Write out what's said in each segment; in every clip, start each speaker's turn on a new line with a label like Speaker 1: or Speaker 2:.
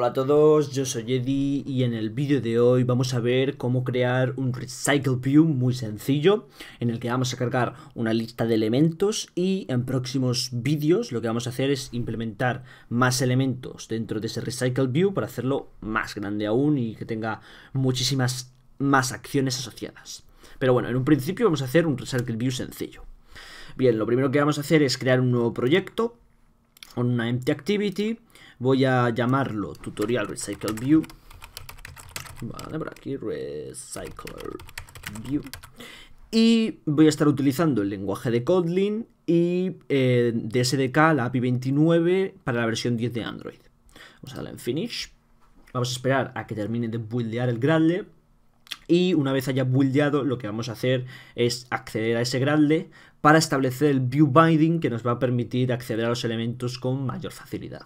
Speaker 1: Hola a todos, yo soy Eddie y en el vídeo de hoy vamos a ver cómo crear un Recycle View muy sencillo en el que vamos a cargar una lista de elementos y en próximos vídeos lo que vamos a hacer es implementar más elementos dentro de ese Recycle View para hacerlo más grande aún y que tenga muchísimas más acciones asociadas. Pero bueno, en un principio vamos a hacer un Recycle View sencillo. Bien, lo primero que vamos a hacer es crear un nuevo proyecto con una empty activity Voy a llamarlo tutorial recycle view. Vale, por aquí recycle Y voy a estar utilizando el lenguaje de Kotlin y eh, de SDK la API 29 para la versión 10 de Android. Vamos a darle en Finish. Vamos a esperar a que termine de buildear el Gradle. Y una vez haya buildeado, lo que vamos a hacer es acceder a ese Gradle para establecer el view binding que nos va a permitir acceder a los elementos con mayor facilidad.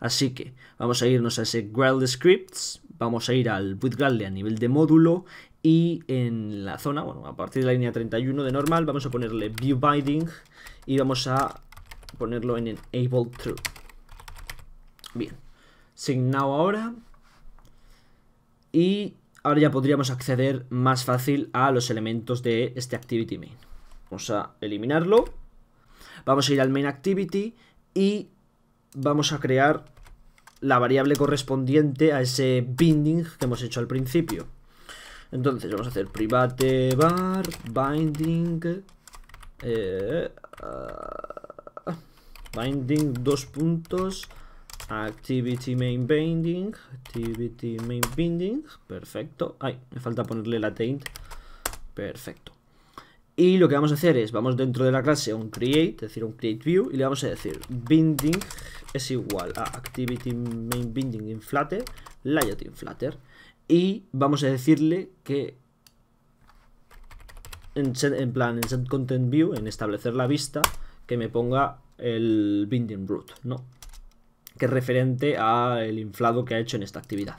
Speaker 1: Así que vamos a irnos a ese Gradle Scripts, vamos a ir al with a nivel de módulo y en la zona, bueno, a partir de la línea 31 de normal, vamos a ponerle view binding y vamos a ponerlo en enable true. Bien, signado ahora y ahora ya podríamos acceder más fácil a los elementos de este activity main. Vamos a eliminarlo. Vamos a ir al main activity y vamos a crear la variable correspondiente a ese binding que hemos hecho al principio. Entonces vamos a hacer private var binding eh, ah, binding dos puntos activity main binding activity main binding perfecto. Ay, me falta ponerle la taint. Perfecto. Y lo que vamos a hacer es, vamos dentro de la clase a un create, es decir, un create view, y le vamos a decir binding es igual a activity main binding in layout Y vamos a decirle que en, plan, en set content view, en establecer la vista, que me ponga el binding root, ¿no? Que es referente al inflado que ha hecho en esta actividad.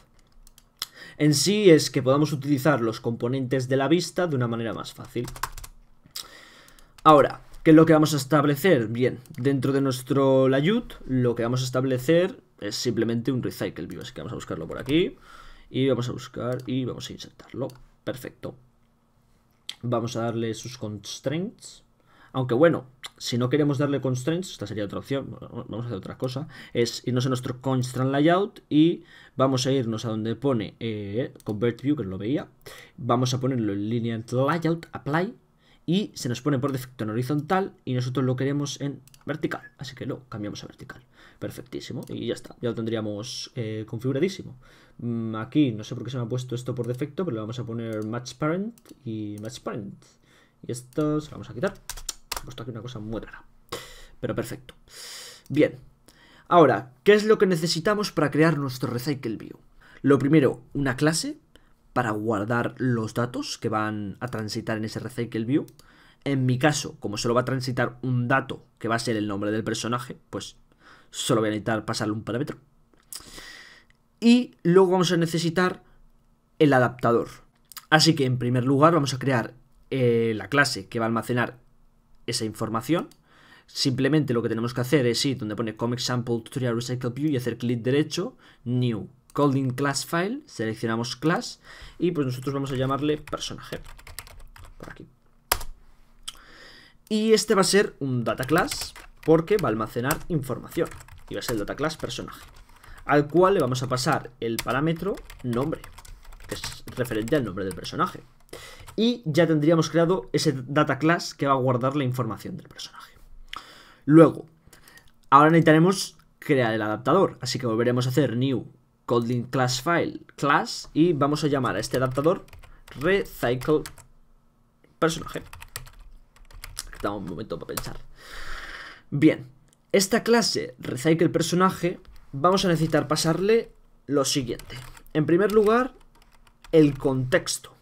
Speaker 1: En sí es que podamos utilizar los componentes de la vista de una manera más fácil. Ahora, ¿qué es lo que vamos a establecer? Bien, dentro de nuestro Layout lo que vamos a establecer es simplemente un recycle view, así que vamos a buscarlo por aquí y vamos a buscar y vamos a insertarlo. Perfecto. Vamos a darle sus constraints. Aunque bueno, si no queremos darle constraints, esta sería otra opción, vamos a hacer otra cosa, es irnos a nuestro constraint layout y vamos a irnos a donde pone eh, convert view, que lo veía, vamos a ponerlo en linear layout, apply, y se nos pone por defecto en horizontal y nosotros lo queremos en vertical, así que lo cambiamos a vertical. Perfectísimo, y ya está, ya lo tendríamos eh, configuradísimo. Mm, aquí no sé por qué se me ha puesto esto por defecto, pero le vamos a poner match parent y match parent. Y esto se lo vamos a quitar. He puesto aquí una cosa muy rara, pero perfecto. Bien, ahora, ¿qué es lo que necesitamos para crear nuestro recycle view? Lo primero, una clase para guardar los datos que van a transitar en ese Recycle View. En mi caso, como solo va a transitar un dato que va a ser el nombre del personaje, pues solo voy a necesitar pasarle un parámetro. Y luego vamos a necesitar el adaptador. Así que en primer lugar vamos a crear eh, la clase que va a almacenar esa información. Simplemente lo que tenemos que hacer es ir donde pone Comic Sample Tutorial Recycle View y hacer clic derecho, New Calling Class File, seleccionamos Class y pues nosotros vamos a llamarle personaje. Por aquí. Y este va a ser un data class porque va a almacenar información. Y va a ser el data class personaje. Al cual le vamos a pasar el parámetro nombre, que es referente al nombre del personaje. Y ya tendríamos creado ese data class que va a guardar la información del personaje. Luego, ahora necesitaremos crear el adaptador. Así que volveremos a hacer new Coding class file class y vamos a llamar a este adaptador recycle personaje. Dame un momento para pensar. Bien, esta clase recycle personaje vamos a necesitar pasarle lo siguiente. En primer lugar, el contexto,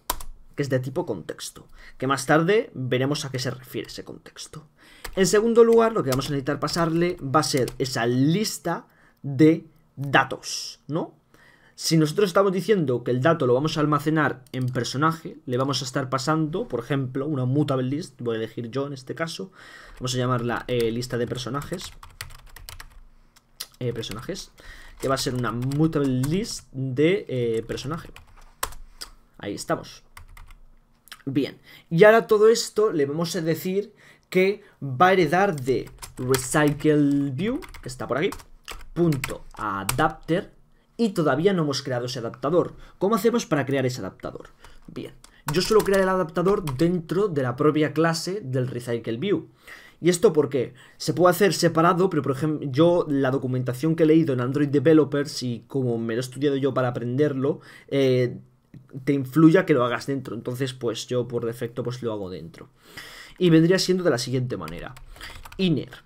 Speaker 1: que es de tipo contexto, que más tarde veremos a qué se refiere ese contexto. En segundo lugar, lo que vamos a necesitar pasarle va a ser esa lista de datos, ¿no? Si nosotros estamos diciendo que el dato lo vamos a almacenar en personaje, le vamos a estar pasando, por ejemplo, una mutable list, voy a elegir yo en este caso, vamos a llamarla eh, lista de personajes, eh, personajes, que va a ser una mutable list de eh, personaje. Ahí estamos. Bien, y ahora todo esto le vamos a decir que va a heredar de RecycleView que está por aquí, punto .adapter y todavía no hemos creado ese adaptador. ¿Cómo hacemos para crear ese adaptador? Bien, yo suelo crear el adaptador dentro de la propia clase del RecycleView. ¿Y esto por qué? Se puede hacer separado, pero por ejemplo, yo la documentación que he leído en Android Developers y como me lo he estudiado yo para aprenderlo, eh, te influya que lo hagas dentro. Entonces, pues yo por defecto pues lo hago dentro. Y vendría siendo de la siguiente manera. Inner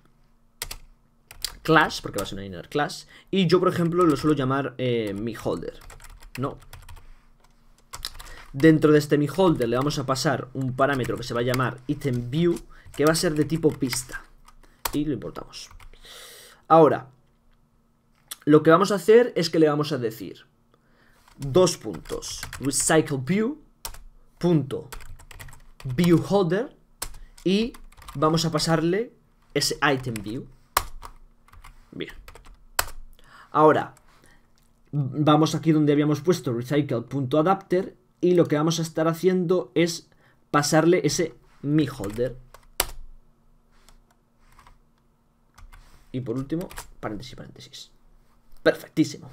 Speaker 1: class, porque va a ser una inner class. Y yo, por ejemplo, lo suelo llamar eh, mi holder. No. Dentro de este mi holder le vamos a pasar un parámetro que se va a llamar itemView, que va a ser de tipo pista. Y lo importamos. Ahora, lo que vamos a hacer es que le vamos a decir dos puntos. RecycleView punto view holder y vamos a pasarle ese item view Bien. Ahora, vamos aquí donde habíamos puesto recycle.adapter y lo que vamos a estar haciendo es pasarle ese mi holder. Y por último, paréntesis, paréntesis. Perfectísimo.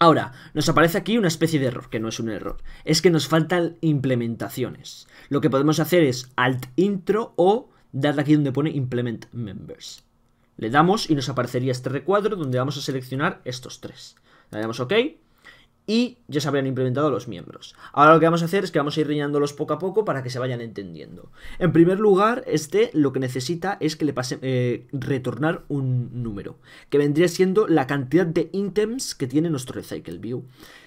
Speaker 1: Ahora, nos aparece aquí una especie de error, que no es un error, es que nos faltan implementaciones. Lo que podemos hacer es alt intro o darle aquí donde pone implement members. Le damos y nos aparecería este recuadro donde vamos a seleccionar estos tres. Le damos OK y ya se habrían implementado los miembros. Ahora lo que vamos a hacer es que vamos a ir riñándolos poco a poco para que se vayan entendiendo. En primer lugar, este lo que necesita es que le pase eh, retornar un número, que vendría siendo la cantidad de ítems que tiene nuestro Recycle View.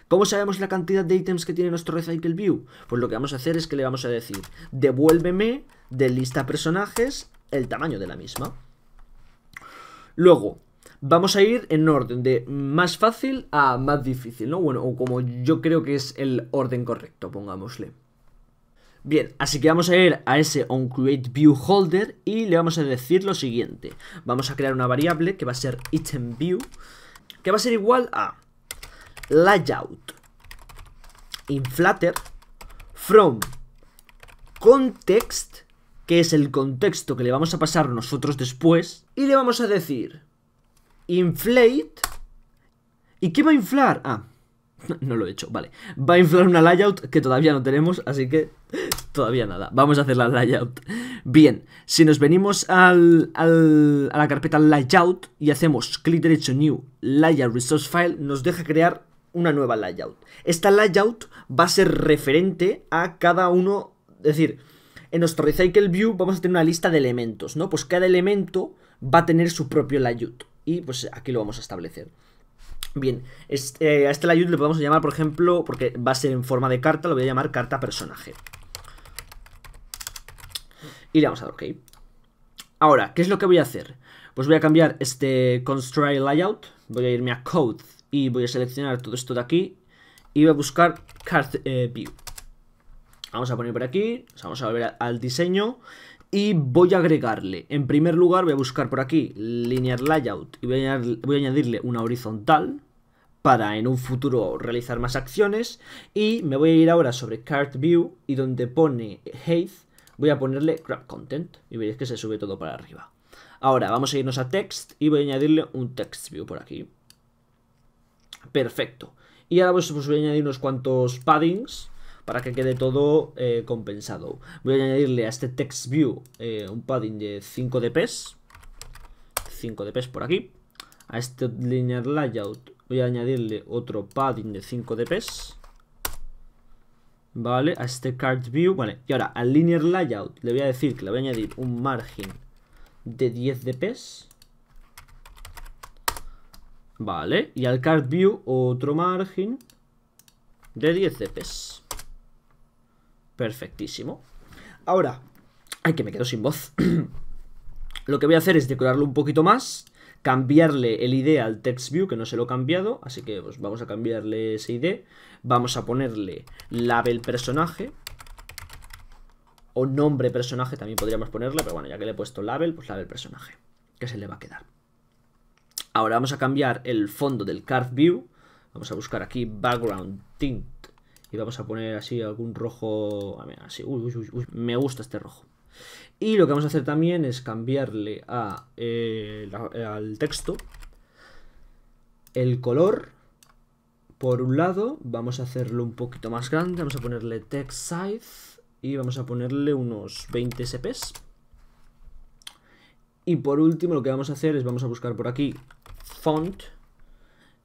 Speaker 1: ¿Cómo sabemos la cantidad de ítems que tiene nuestro Recycle View? Pues lo que vamos a hacer es que le vamos a decir, devuélveme de lista personajes el tamaño de la misma. Luego, vamos a ir en orden de más fácil a más difícil, ¿no? Bueno, o como yo creo que es el orden correcto, pongámosle. Bien, así que vamos a ir a ese onCreateViewHolder y le vamos a decir lo siguiente. Vamos a crear una variable que va a ser itemView, que va a ser igual a layout from context, que es el contexto que le vamos a pasar nosotros después, y le vamos a decir inflate. ¿Y qué va a inflar? Ah, no lo he hecho, vale. Va a inflar una layout que todavía no tenemos, así que todavía nada. Vamos a hacer la layout. Bien, si nos venimos al, a la carpeta layout y hacemos clic derecho new layout resource file, nos deja crear una nueva layout. Esta layout va a ser referente a cada uno, es decir, en nuestro Recycle View vamos a tener una lista de elementos, ¿no? Pues cada elemento va a tener su propio layout Y pues aquí lo vamos a establecer. Bien, este, eh, a este layout le podemos llamar, por ejemplo, porque va a ser en forma de carta, lo voy a llamar carta personaje. Y le vamos a dar OK. Ahora, ¿qué es lo que voy a hacer? Pues voy a cambiar este constrain layout, voy a irme a code y voy a seleccionar todo esto de aquí y voy a buscar card eh, view. Vamos a poner por aquí, vamos a volver al diseño y voy a agregarle, en primer lugar voy a buscar por aquí linear layout y voy a, añadirle una horizontal para en un futuro realizar más acciones y me voy a ir ahora sobre cart view y donde pone height voy a ponerle grab content y veréis que se sube todo para arriba. Ahora vamos a irnos a text y voy a añadirle un text view por aquí. Perfecto. Y ahora pues, pues voy a añadir unos cuantos paddings para que quede todo eh, compensado. Voy a añadirle a este TextView. Eh, un padding de 5 dps. 5 dps por aquí. A este linear layout voy a añadirle otro padding de 5 dps. Vale, a este card view. Vale, y ahora al linear layout le voy a decir que le voy a añadir un margen de 10 dps. Vale, y al card view otro margen de 10 dps. Perfectísimo. Ahora, ay, que me quedo sin voz. lo que voy a hacer es decorarlo un poquito más, cambiarle el ID al TextView, que no se lo he cambiado, así que pues, vamos a cambiarle ese ID. Vamos a ponerle label personaje, o nombre personaje, también podríamos ponerle, pero bueno, ya que le he puesto label, pues label personaje, que se le va a quedar. Ahora vamos a cambiar el fondo del CardView, vamos a buscar aquí background tint. Y vamos a poner así algún rojo... Así, ah, uy, uy, uy, me gusta este rojo. Y lo que vamos a hacer también es cambiarle a, eh, al texto el color. Por un lado, vamos a hacerlo un poquito más grande. Vamos a ponerle text size y vamos a ponerle unos 20 SPs. Y por último, lo que vamos a hacer es vamos a buscar por aquí font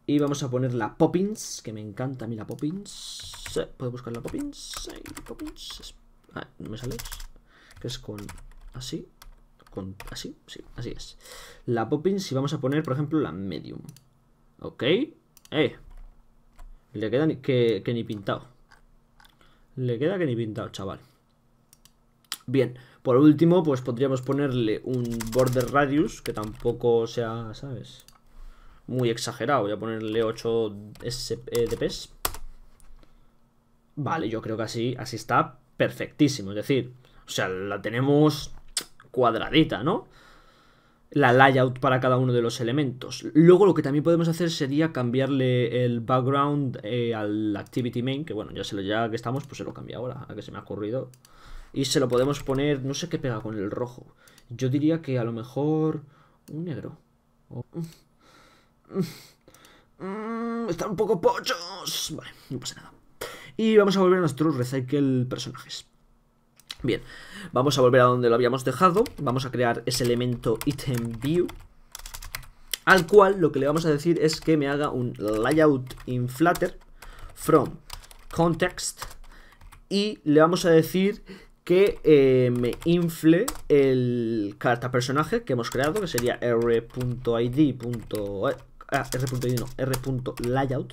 Speaker 1: y vamos a poner la Poppins, que me encanta a mí la Poppins. Puedo buscar la Poppins. Poppins. Ah, no me sale. Que es con así. Con así. Sí, así es. La Poppins y vamos a poner, por ejemplo, la Medium. Ok. Eh. Le queda que, ni pintado. Le queda que ni pintado, chaval. Bien, por último, pues podríamos ponerle un border radius, que tampoco sea, ¿sabes? Muy exagerado. Voy a ponerle 8 eh, dps Vale, yo creo que así, así está perfectísimo. Es decir, o sea, la tenemos cuadradita, ¿no? La layout para cada uno de los elementos. Luego lo que también podemos hacer sería cambiarle el background eh, al activity main, que bueno, ya se lo ya que estamos, pues se lo cambia ahora, a que se me ha ocurrido. Y se lo podemos poner, no sé qué pega con el rojo. Yo diría que a lo mejor un negro. Mm, mm, mm, está un poco pochos. Vale, no pasa nada. Y vamos a volver a nuestro recycle personajes. Bien, vamos a volver a donde lo habíamos dejado. Vamos a crear ese elemento item view. Al cual lo que le vamos a decir es que me haga un layout in from context. Y le vamos a decir que eh, me infle el carta personaje que hemos creado, que sería r.id. Eh, ah, r.id no, r.layout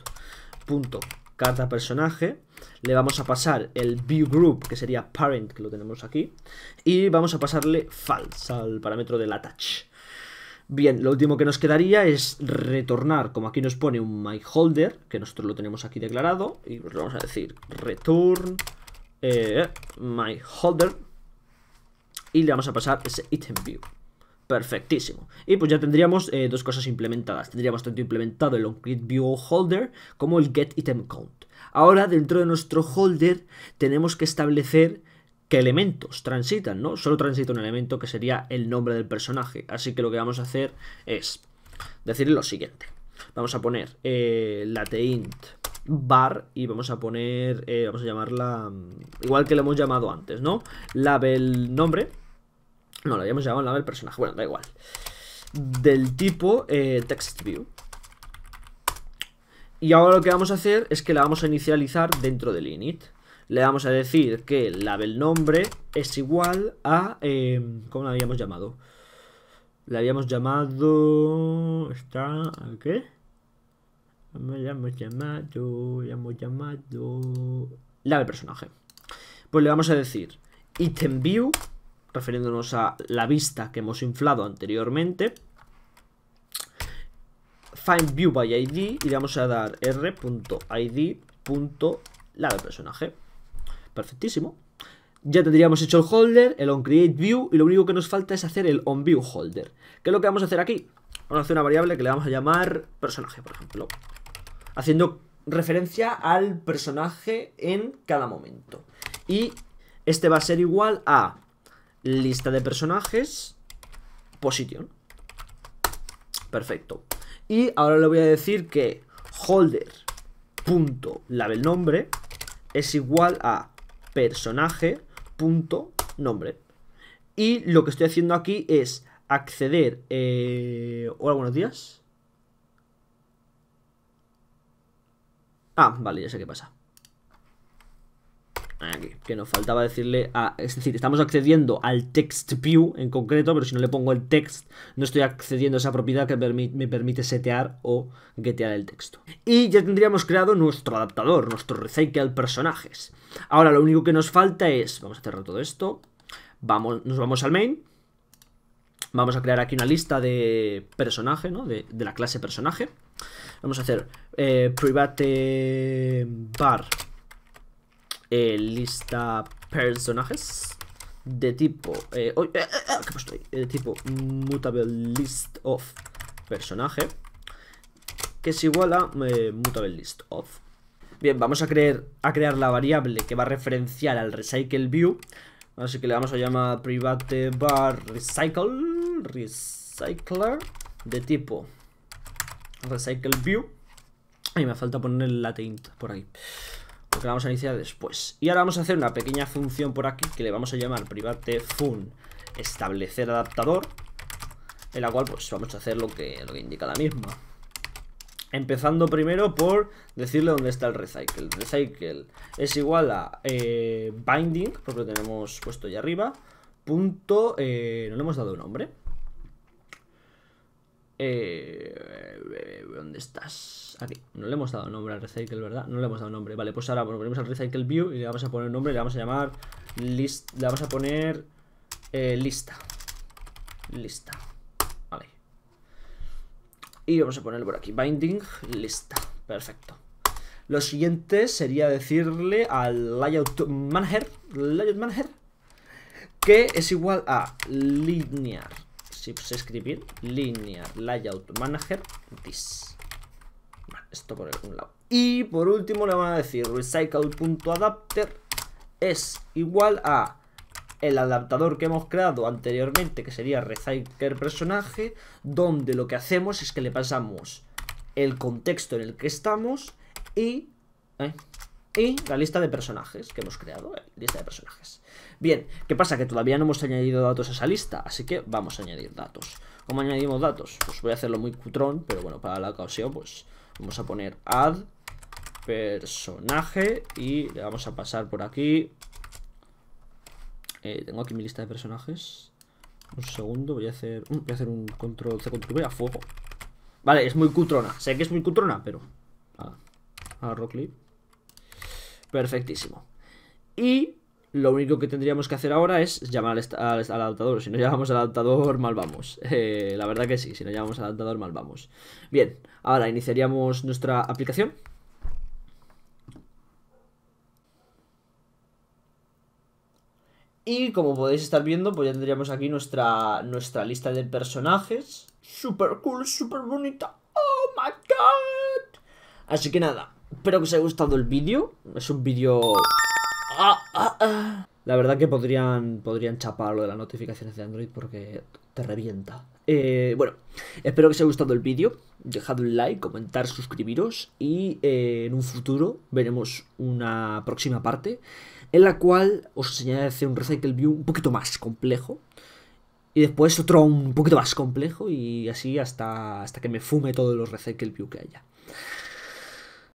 Speaker 1: carta personaje, le vamos a pasar el view group, que sería parent, que lo tenemos aquí, y vamos a pasarle false al parámetro del attach. Bien, lo último que nos quedaría es retornar, como aquí nos pone un myHolder, que nosotros lo tenemos aquí declarado, y le vamos a decir return eh, myHolder, y le vamos a pasar ese item view perfectísimo. Y pues ya tendríamos eh, dos cosas implementadas. Tendríamos tanto implementado el holder como el GetItemCount. Ahora, dentro de nuestro holder, tenemos que establecer qué elementos transitan, ¿no? Solo transita un elemento que sería el nombre del personaje. Así que lo que vamos a hacer es decir lo siguiente. Vamos a poner eh, la lateInt bar y vamos a poner, eh, vamos a llamarla mm, igual que la hemos llamado antes, ¿no? Label nombre no, lo habíamos llamado el personaje. Bueno, da igual. Del tipo eh, TextView. Y ahora lo que vamos a hacer es que la vamos a inicializar dentro del init. Le vamos a decir que la nombre es igual a... Em, ¿Cómo la habíamos llamado? La habíamos llamado... ¿Está? ¿Qué? me hemos llamado... Le llamado... label personaje. Pues le vamos a decir... ItemView view refiriéndonos a la vista que hemos inflado anteriormente. Find view by ID y le vamos a dar r.id. La personaje. Perfectísimo. Ya tendríamos hecho el holder, el onCreateView y lo único que nos falta es hacer el onViewHolder. ¿Qué es lo que vamos a hacer aquí? Vamos a hacer una variable que le vamos a llamar personaje, por ejemplo. Haciendo referencia al personaje en cada momento. Y este va a ser igual a lista de personajes, position. Perfecto. Y ahora le voy a decir que nombre es igual a nombre Y lo que estoy haciendo aquí es acceder... Eh, hola, buenos días. Ah, vale, ya sé qué pasa. Aquí, ah, que nos faltaba decirle a... Es decir, estamos accediendo al text view en concreto, pero si no le pongo el text, no estoy accediendo a esa propiedad que me permite setear o getear el texto. Y ya tendríamos creado nuestro adaptador, nuestro recycle personajes. Ahora lo único que nos falta es... Vamos a cerrar todo esto. Vamos, nos vamos al main. Vamos a crear aquí una lista de personaje, ¿no? De, la clase personaje. Vamos a hacer eh, private bar eh, lista personajes de tipo... Eh, oh, eh, ah, eh, De tipo mutable list of personaje que es igual a mutable list of. Bien, vamos a, crear a crear la variable que va a referenciar al recycle view. Así que le vamos a llamar private bar recycle, recycler, de tipo recycle view. y me falta poner la tinta, por ahí lo que vamos a iniciar después. Y ahora vamos a hacer una pequeña función por aquí que le vamos a llamar private fun establecer adaptador. En la cual pues vamos a hacer lo que, indica la misma. Empezando primero por decirle dónde está el recycle. recycle es igual a eh, binding, porque lo tenemos puesto ya arriba. Punto, eh, no le hemos dado nombre eh, ¿Dónde estás? Aquí. No le hemos dado nombre al Recycle, ¿verdad? No le hemos dado nombre. Vale, pues ahora volvemos al Recycle View y le vamos a poner nombre. Le vamos a llamar... List, le vamos a poner... Eh, lista. Lista. Vale. Y vamos a poner por aquí. Binding, lista. Perfecto. Lo siguiente sería decirle al layout manager, layout manager que es igual a linear si pues, escribir línea layout manager this. Vale, esto por algún lado. Y por último le van a decir recycle.adapter es igual a el adaptador que hemos creado anteriormente, que sería recycler personaje, donde lo que hacemos es que le pasamos el contexto en el que estamos y... ¿eh? y la lista de personajes que hemos creado, eh, lista de personajes. Bien, ¿qué pasa? Que todavía no hemos añadido datos a esa lista, así que vamos a añadir datos. ¿Cómo añadimos datos? Pues voy a hacerlo muy cutrón, pero bueno, para la ocasión, pues vamos a poner add personaje y le vamos a pasar por aquí. Eh, tengo aquí mi lista de personajes. Un segundo, voy a hacer, mm, voy a hacer un control C, control V a fuego. Vale, es muy cutrona, sé que es muy cutrona, pero... Ah, a clip. Perfectísimo. Y lo único que tendríamos que hacer ahora es llamar al, adaptador. Si no llamamos al adaptador, mal vamos. Eh, la verdad que sí, si no llamamos al adaptador, mal vamos. Bien, ahora iniciaríamos nuestra aplicación. Y como podéis estar viendo, pues ya tendríamos aquí nuestra, nuestra lista de personajes. Super cool, super bonita. ¡Oh, my God! Así que nada, Espero que os haya gustado el vídeo. Es un vídeo... Ah, ah, ah. La verdad que podrían, podrían chapar lo de las notificaciones de Android porque te revienta. Eh, bueno, espero que os haya gustado el vídeo. Dejad un like, comentar, suscribiros y eh, en un futuro veremos una próxima parte en la cual os enseñaré a hacer un Recycle View un poquito más complejo y después otro un poquito más complejo y así hasta, hasta que me fume todos los Recycle View que haya.